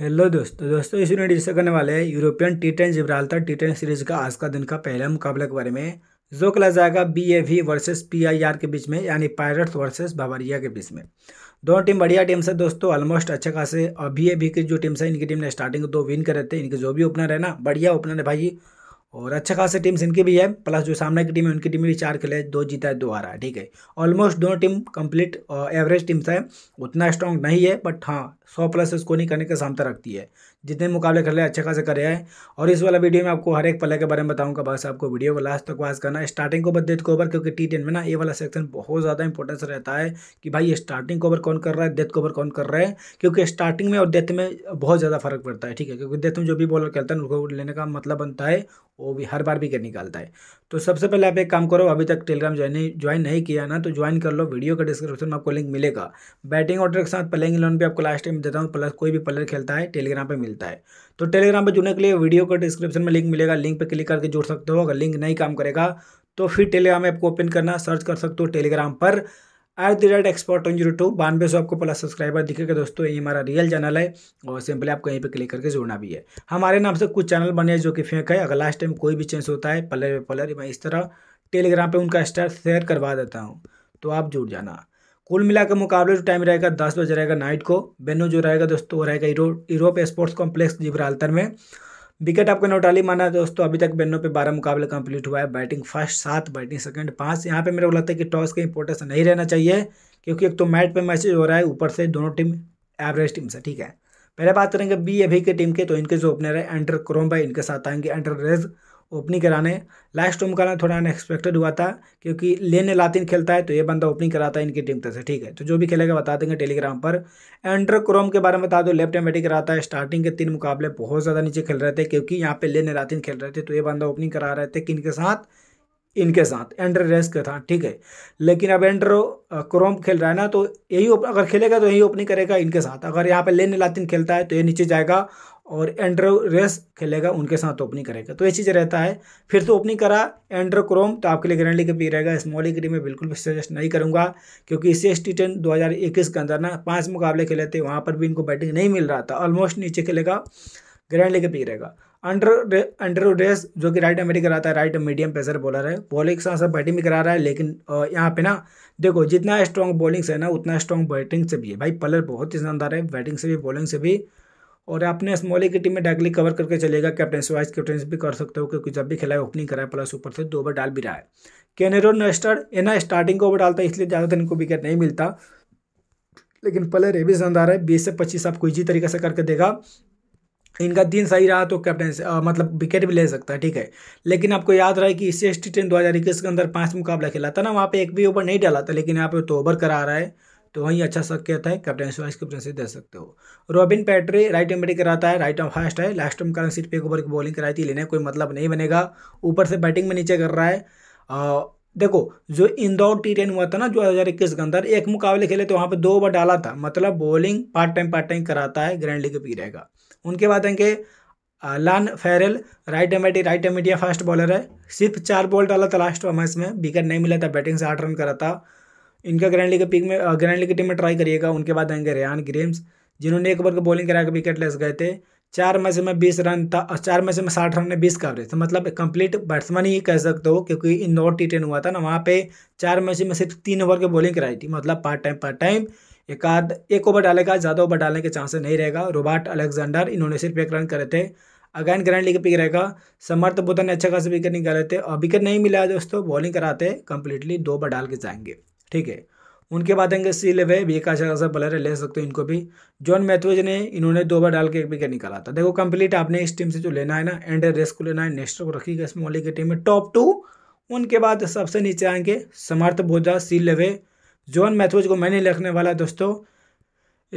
hello दोस्तों तो दोस्तों इस यूनिट डिस्कस करने वाले हैं European T ten Gibraltar T ten series का आज का दिन का पहला मुकाबला के बारे में जो कला जाएगा B A V versus P I R के बीच में यानी पायरट्स वर्सेज बावरिया के बीच में दोनों टीम बढ़िया टीम से दोस्तों ऑलमोस्ट अच्छे खासे और बी ए वी की जो टीम है इनकी टीम ने स्टार्टिंग दो विन करे थे इनके जो भी ओपनर है ना बढ़िया ओपनर है भाई और अच्छे खासे टीम्स इनकी भी है प्लस जो सामने की टीम है उनकी टीम भी चार खेले दो जीता है दो हारा है ठीक है ऑलमोस्ट दोनों टीम कंप्लीट एवरेज टीम्स है उतना स्ट्रांग नहीं है बट हाँ सौ प्लस उसको नहीं करने की क्षमता रखती है जितने मुकाबले कर ले अच्छे खासे करे है और इस वाला वीडियो में आपको हर एक पले के बारे में बताऊंगा बस आपको वीडियो को लास्ट तक वाच करना स्टार्टिंग को बदलेट कोवर तो क्योंकि टी टेन में ना ये वाला सेक्शन बहुत ज़्यादा इंपॉर्टेंस रहता है कि भाई ये स्टार्टिंग कोवर कौन कर रहा है डेथ कोवर कौन कर रहा है क्योंकि स्टार्टिंग में और डेथ में बहुत ज़्यादा फर्क पड़ता है ठीक है क्योंकि डेथ में जो भी बॉलर खेलता है उनको लेने का मतलब बनता है वो भी हर बार भी कर निकालता है तो सबसे पहले आप एक काम करो अभी तक टेलीग्राम ज्वाइन ज्वाइन नहीं किया ना तो ज्वाइन कर लो वीडियो का डिस्क्रिप्शन में आपको लिंक मिलेगा बैटिंग ऑर्डर के साथ प्लेइंग इलेवन भी आपको लास्ट टाइम लिंक देता हूँ प्लस कोई भी प्लेयर खेलता है टेलीग्राम पर मिलता है तो टेलीग्राम पर जुड़ने के लिए वीडियो का डिस्क्रिप्शन में लिंक मिलेगा लिंक पर क्लिक करके जुड़ सकते हो अगर लिंक नहीं काम करेगा तो फिर टेलीग्राम ऐप को ओपन करना सर्च कर सकते हो टेलीग्राम पर at the rate expert zero two बानवे सौ आपको प्लस सब्सक्राइबर दिखेगा दोस्तों ये हमारा रियल चैनल है और सिंपली आपको यहीं पे क्लिक करके जुड़ना भी है हमारे नाम से कुछ चैनल बने हैं जो कि फेंक है अगर लास्ट टाइम कोई भी चेंज होता है पलर पलर मैं इस तरह टेलीग्राम पर उनका स्टार शेयर करवा देता हूँ तो आप जुड़ जाना कुल मिलाकर मुकाबले जो टाइम रहेगा दस बजे रहेगा नाइट को वेन्यू जो रहेगा दोस्तों वो रहेगा यूरोप स्पोर्ट्स कॉम्प्लेक्स जिब्राल्टर में विकेट आपका नोटाली माना दोस्तों अभी तक बेनो पे बारह मुकाबले कंप्लीट हुआ है बैटिंग फर्स्ट सात बैटिंग सेकंड पाँच यहाँ पे मेरे को लगता है कि टॉस का इंपोर्टेंस नहीं रहना चाहिए क्योंकि एक तो मैट पे मैसेज हो रहा है ऊपर से दोनों टीम एवरेज टीम से ठीक है पहले बात करेंगे बी अभी के टीम के तो इनके जो ओपनर है एंटर क्रोम्बा इनके साथ आएंगे एंटर रेज ओपनिंग कराने लास्ट टू मुकाबला थोड़ा अनएक्सपेक्टेड हुआ था क्योंकि लेने लातिन खेलता है तो ये बंदा ओपनिंग कराता है इनकी टीम तरह से ठीक है तो जो भी खेलेगा बता देंगे टेलीग्राम पर एंड्रो क्रोम के बारे में बता दो लेफ्ट हैंड कराता है स्टार्टिंग के तीन मुकाबले बहुत ज़्यादा नीचे खेल रहे थे क्योंकि यहाँ पे लेने लातिन खेल रहे थे तो ये बंदा ओपनिंग करा रहे थे किन के साथ इनके साथ एंड्रो रेस के साथ ठीक है लेकिन अब एंड्रो क्रोम खेल रहा है ना तो यही अगर खेलेगा तो यही ओपनिंग करेगा इनके साथ अगर यहाँ पे लेने लातिन खेलता है तो ये नीचे जाएगा और एंड्रो रेस खेलेगा उनके साथ ओपनिंग तो करेगा तो ये चीज़ रहता है फिर तो ओपनिंग करा एंड्रो क्रोम तो आपके लिए ग्रैंड लीग पी रहेगा स्मॉल लीग में बिल्कुल भी सजेस्ट नहीं करूंगा क्योंकि इसे एस टी टेन दो हज़ार इक्कीस के अंदर ना पाँच मुकाबले खेले थे वहाँ पर भी इनको बैटिंग नहीं मिल रहा था ऑलमोस्ट नीचे खेलेगा ग्रैंड लीग पी रहेगा अंडर अंडर रेस जो कि राइट अमेरिका कराता है राइट मीडियम पेसर बॉलर है बॉलिंग के साथ साथ बैटिंग भी करा रहा है लेकिन यहाँ पे ना देखो जितना स्ट्रॉन्ग बॉलिंग से है ना उतना स्ट्रॉन्ग बैटिंग से भी है भाई पलर बहुत ही शानदार है बैटिंग से भी बॉलिंग से भी और आपने स्मॉली की टीम में डायरेक्टली कवर करके चलेगा कैप्टनसी वाइस कैप्टनसी भी कर सकते हो क्योंकि जब भी खिलाए ओपनिंग कराए प्लस ऊपर से दो ओवर डाल भी रहा है कैनेरो नेस्टर एना स्टार्टिंग का ओवर डालता है इसलिए ज़्यादातर इनको विकेट नहीं मिलता लेकिन प्लेयर ये भी शानदार है बीस से पच्चीस आप कोई जी तरीके से करके देगा इनका दिन सही रहा तो कैप्टन मतलब विकेट भी ले सकता है ठीक है लेकिन आपको याद रहा है कि इसी एस टी टेन दो हज़ार इक्कीस के अंदर पाँच मुकाबला खेला था ना वहाँ पे एक भी ओवर नहीं डाला था लेकिन यहाँ पे तो ओवर करा रहा है तो वहीं अच्छा शक कहता है कैप्टन वाइस कैप्टनसी दे सकते हो रॉबिन पैट्री राइट एम बैटिंग कराता है राइट फास्ट है लास्ट टाइम कारण सिर्फ एक ओवर की बॉलिंग कराई थी लेने कोई मतलब नहीं बनेगा ऊपर से बैटिंग में नीचे कर रहा है आ, देखो जो इंदौर टी टेन हुआ था ना जो हज़ार इक्कीस के अंदर एक मुकाबले खेले तो वहाँ पर दो ओवर डाला था मतलब bowling part time part time कराता है ग्रैंड लीग पी रहेगा उनके बाद आएंगे लान फेरल राइट एमेटी राइट एमेटिया फास्ट बॉलर है सिर्फ चार बॉल डाला था लास्ट ओवर में विकेट नहीं मिला था बैटिंग से आठ रन करा था इनका ग्रैंड लीग पिक में ग्रैंड लीग की टीम में ट्राई करिएगा उनके बाद आएंगे रेहान ग्रीम्स जिन्होंने एक ओवर का बॉलिंग कराकर विकेट लेस गए थे चार मैच में बीस रन था चार मैच में साठ रन ने बीस कवरेज तो मतलब कंप्लीट बैट्समैन ही कह सकते हो क्योंकि इंदौर टी टेन हुआ था ना वहाँ पे चार मैच में सिर्फ तीन ओवर की बॉलिंग कराई थी मतलब पार्ट टाइम पार्ट टाइम एक आध एक ओवर डालेगा ज़्यादा ओवर डालने के चांसेस नहीं रहेगा रोबर्ट अलेक्जेंडर इन्होंने सिर्फ एक रन करे थे अगैन ग्रैंड लीग पिक रहेगा समर्थ बुधन ने अच्छा खासा विकेट निकाले थे और विकेट नहीं मिला दोस्तों बॉलिंग कराते कंप्लीटली दो ओवर डाल के जाएंगे ठीक है उनके बाद आएंगे सी लेवे भी एक अच्छा खासा प्लेयर है ले सकते हो इनको भी जॉन मैथ्यूज ने इन्होंने दो बार डाल के एक विकेट निकाला था देखो कंप्लीट आपने इस टीम से जो लेना है ना एंड रेस को लेना है नेस्टर को रखी इसमें मोहली की टीम में टॉप टू उनके बाद सबसे नीचे आएंगे समर्थ बोधा सी लेवे जॉन मैथ्यूज को मैंने लिखने वाला दोस्तों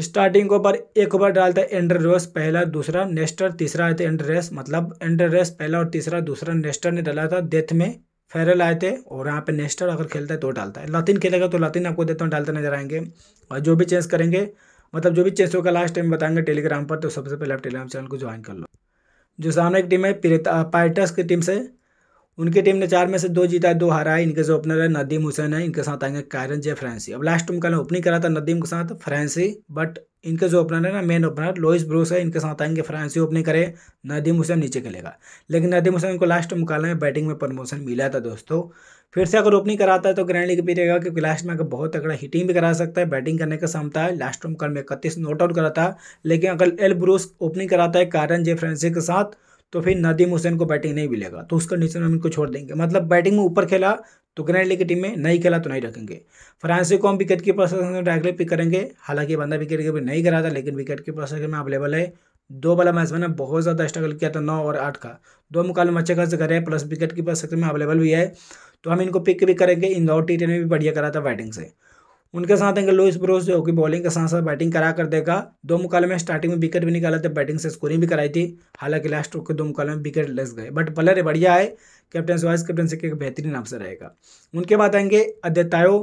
स्टार्टिंग ओवर एक ओवर डालता है एंडर रेस पहला दूसरा नेस्टर तीसरा आया था एंडर रेस मतलब एंडर रेस पहला और तीसरा दूसरा नेस्टर ने डाला था डेथ में फेरल आए थे और यहाँ पे नेस्टर अगर खेलता है तो डालता है लातिन खेलेगा तो लातिन आपको देता हूँ डालते नजर आएंगे और जो भी चेंज करेंगे मतलब जो भी चेंज होगा लास्ट टाइम बताएंगे टेलीग्राम पर तो सबसे पहले आप टेलीग्राम चैनल को ज्वाइन कर लो जो सामने एक टीम है पाइटस की टीम से उनकी टीम ने चार में से दो जीता है दो हारा है इनके जो ओपनर है नदीम हुसैन है इनके साथ आएंगे कायरन जय फ्रांसी अब लास्ट टाइम कल ओपनिंग करा था नदीम के साथ फ्रांसी बट इनका जो ओपनर है ना मेन ओपनर लोइस ब्रूस है इनके साथ आएंगे फ्रांसी ओपनिंग करे नदीम हुसैन नीचे खेलेगा लेकिन नदीम हुसैन को लास्ट मुकाबले में बैटिंग में प्रमोशन मिला था दोस्तों फिर से अगर ओपनिंग कराता है तो ग्रैंड लीग भी रहेगा क्योंकि लास्ट में अगर बहुत तगड़ा हिटिंग भी करा सकता है बैटिंग करने का क्षमता है लास्ट मुकाबले में इकतीस नॉट आउट कराता है लेकिन अगर एल ब्रूस ओपनिंग कराता है कारण जे फ्रांसी के साथ तो फिर नदीम हुसैन को बैटिंग नहीं मिलेगा तो उसका नीचे हम इनको छोड़ देंगे मतलब बैटिंग में ऊपर खेला तो ग्रैंड लीग की टीम में नहीं खेला तो नहीं रखेंगे फ्रांसी को हम विकेट की प्रशासन में डायरेक्टली पिक करेंगे हालांकि बंदा विकेट कीपर नहीं करा था लेकिन विकेट की प्रशासन में अवेलेबल है दो वाला मैच मैंने बहुत ज़्यादा स्ट्रगल किया था नौ और आठ का दो मुकाबले अच्छे खास करे हैं प्लस विकेट की प्रशासन में अवेलेबल भी है तो हम इनको पिक भी करेंगे इंदौर टी टेन में भी बढ़िया करा था बैटिंग से उनके साथ आएंगे लुइस ब्रोस जो कि बॉलिंग के साथ साथ बैटिंग करा कर देगा दो मुकाबले में स्टार्टिंग में विकेट भी निकाला था बैटिंग से स्कोरिंग भी कराई थी हालांकि लास्ट के दो मुकाबले में विकेट लेस गए बट प्लेयर बढ़िया है कैप्टन वाइस कैप्टनसी के बेहतरीन अवसर रहेगा उनके बाद आएंगे अद्यतायो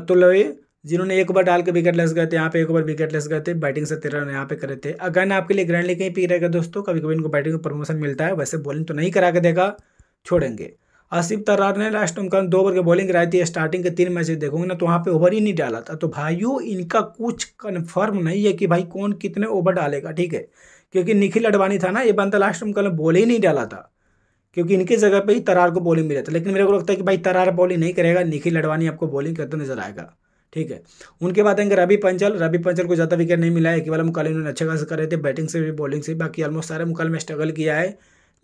अतुलवे जिन्होंने एक ओवर डाल के विकेट लेस गए थे यहाँ पे एक ओवर विकेट लेस गए थे बैटिंग से तेरह रन यहाँ पे करे थे अगर ना आपके लिए ग्रैंड लीग ही पी रहेगा दोस्तों कभी कभी इनको बैटिंग में प्रमोशन मिलता है वैसे बॉलिंग तो नहीं करा के देगा छोड़ेंगे आसिफ तरार ने लास्ट उनका दो ओवर के बॉलिंग कराई थी स्टार्टिंग के तीन मैचेस देखोगे ना तो वहाँ पे ओवर ही नहीं डाला था तो भाइयों इनका कुछ कन्फर्म नहीं है कि भाई कौन कितने ओवर डालेगा ठीक है क्योंकि निखिल अडवाणी था ना ये बंदा लास्ट उनका बॉल ही नहीं डाला था क्योंकि इनकी जगह पर ही तरार को बॉलिंग मिला था लेकिन मेरे को लगता है कि भाई तरार बॉलिंग नहीं करेगा निखिल अडवाणी आपको बॉलिंग करते नजर आएगा ठीक है उनके बाद आएंगे रवि पंचल रवि पंचल को ज़्यादा विकेट नहीं मिला है वाला मुकाबले उन्होंने अच्छे खास कर रहे थे बैटिंग से भी बॉलिंग से बाकी ऑलमोस्ट सारे मुकाबले में स्ट्रगल किया है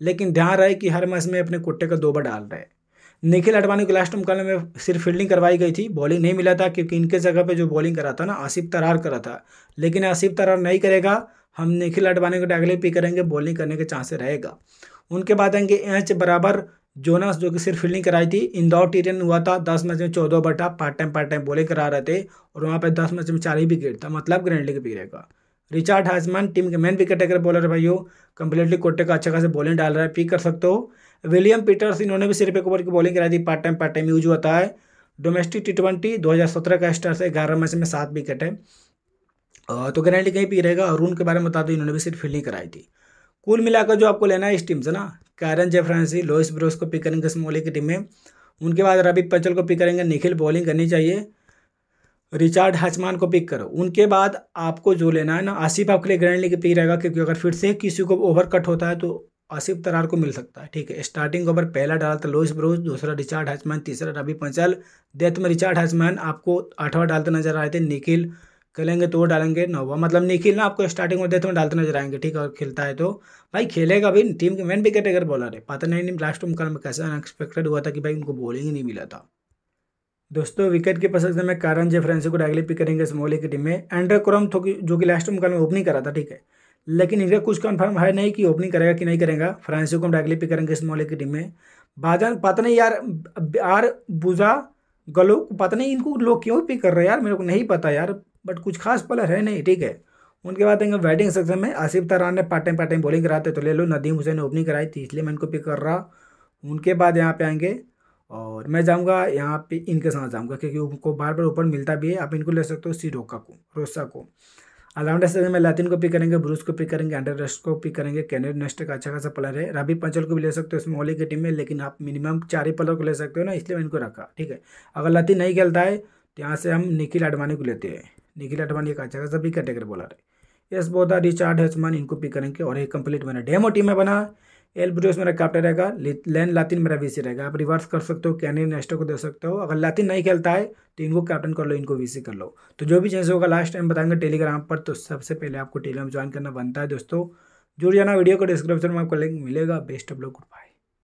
लेकिन ध्यान रहे कि हर मैच में अपने कुट्टे का दो बार डाल रहे निखिल अडवाणी के लास्ट मुकाबले में सिर्फ फील्डिंग करवाई गई थी बॉलिंग नहीं मिला था क्योंकि इनके जगह पे जो बॉलिंग करा था ना आसिफ तरार करा था लेकिन आसिफ तरार नहीं करेगा हम निखिल अडवाणी को अगले पी करेंगे बॉलिंग करने के चांसेस रहेगा उनके बाद आएंगे एच बराबर जोनास जो कि सिर्फ फील्डिंग कराई थी इंदौर टीरन हुआ था दस मैच में चौदह बटा part time part time bowling करा रहे थे और वहाँ पर दस मैच में चार ही विकेट था मतलब ग्रैंड लीग भी रहेगा रिचार्ड हाजमान टीम के मेन विकेट टेकर बॉलर है भाइयों कंप्लीटली कोटे का अच्छा खासा बॉलिंग डाल रहा है पिक कर सकते हो विलियम पीटर्स इन्होंने भी सिर्फ एक ओवर की बॉलिंग कराई थी part time part time use होता है डोमेस्टिक टी ट्वेंटी दो हज़ार सत्रह का स्टार्स है ग्यारह मैच में सात विकेट है तो गारंटी कहीं पी रहेगा अरुण के बारे में बता दो इन्होंने भी सिर्फ फील्डिंग कराई थी कुल मिलाकर जो आपको लेना है इस टीम से ना कैरन जेफ्रांसी लोइस ब्रोस को पिक करेंगे स्मोली की टीम में उनके बाद रबी पंचल को पिक करेंगे निखिल बॉलिंग करनी चाहिए रिचार्ड हचमान को पिक करो उनके बाद आपको जो लेना है ना आसिफ आपके लिए ग्रैंड लीग पिक रहेगा क्योंकि अगर फिर से किसी को ओवर कट होता है तो आसिफ तरार को मिल सकता है ठीक है स्टार्टिंग ओवर पहला डाला था लोइस ब्रोज दूसरा रिचार्ड हचमान तीसरा रवि पंचाल डेथ में रिचार्ड हचमान आपको आठवां डालते नजर आए थे निखिल खेलेंगे तो डालेंगे नौवा मतलब निखिल ना आपको स्टार्टिंग ओवर डेथ में डालते नजर आएंगे ठीक है और खेलता है तो भाई खेलेगा भाई टीम के मेन विकेट अगर बॉलर है पता नहीं लास्ट में कल में कैसे अनएक्सपेक्टेड हुआ था कि भाई उनको बॉलिंग ही नहीं मिला था दोस्तों विकेट के पसंद में कारण जे जेफ्रेंसी को डायरेक्टली पिक करेंगे स्मोली की टीम में एंड्रे क्रम जो कि लास्ट मुकाबले में ओपनिंग करा था ठीक है लेकिन इनका कुछ कन्फर्म है नहीं कि ओपनिंग करेगा कि नहीं करेगा फ्रांसिस को हम डायरेक्टली पिक करेंगे स्मोली की टीम में बाजान पता नहीं यार आर बुजा गलो पता नहीं इनको लोग क्यों पिक कर रहे हैं यार मेरे को नहीं पता यार बट कुछ खास प्लेयर है नहीं ठीक है उनके बाद आएंगे बैटिंग सेक्शन में आसिफ तरान ने part time part time bowling कराते तो ले लो नदीम हुसैन ने ओपनिंग कराई थी तो इसलिए मैं इनको पिक कर रहा उनके बाद यहाँ पे आएंगे और मैं जाऊँगा यहाँ पे इनके साथ जाऊँगा क्योंकि उनको बार बार ऊपर मिलता भी है आप इनको ले सकते हो सीरोका को रोसा को ऑलराउंडर से में लैतिन को पिक करेंगे ब्रूस को पिक करेंगे अंडर रस्ट को पिक करेंगे कैनेड नेस्ट का अच्छा खासा प्लेयर है रबी पंचल को भी ले सकते हो इसमें ओली की टीम में लेकिन आप मिनिमम चार ही प्लेयर को ले सकते हो ना इसलिए इनको रखा ठीक है अगर लतीन नहीं खेलता है तो यहाँ से हम निखिल अडवाणी को लेते हैं निखिल अडवाणी एक अच्छा खासा पिक कैटेगरी बॉलर है यस बोधा रिचार्ड हसमान इनको पिक करेंगे और ये कंप्लीट मैंने डेमो टीम में बना एल ब्रियोस मेरा कैप्टन रहेगा लैन लातिन मेरा वीसी रहेगा आप रिवर्स कर सकते हो कैनी नेस्टो को दे सकते हो अगर लातिन नहीं खेलता है तो इनको कैप्टन कर लो इनको वीसी कर लो तो जो भी चेंज होगा लास्ट टाइम बताएंगे टेलीग्राम पर तो सबसे पहले आपको टेलीग्राम ज्वाइन करना बनता है दोस्तों जुड़ जाना वीडियो को डिस्क्रिप्शन में आपको लिंक मिलेगा best of luck good bye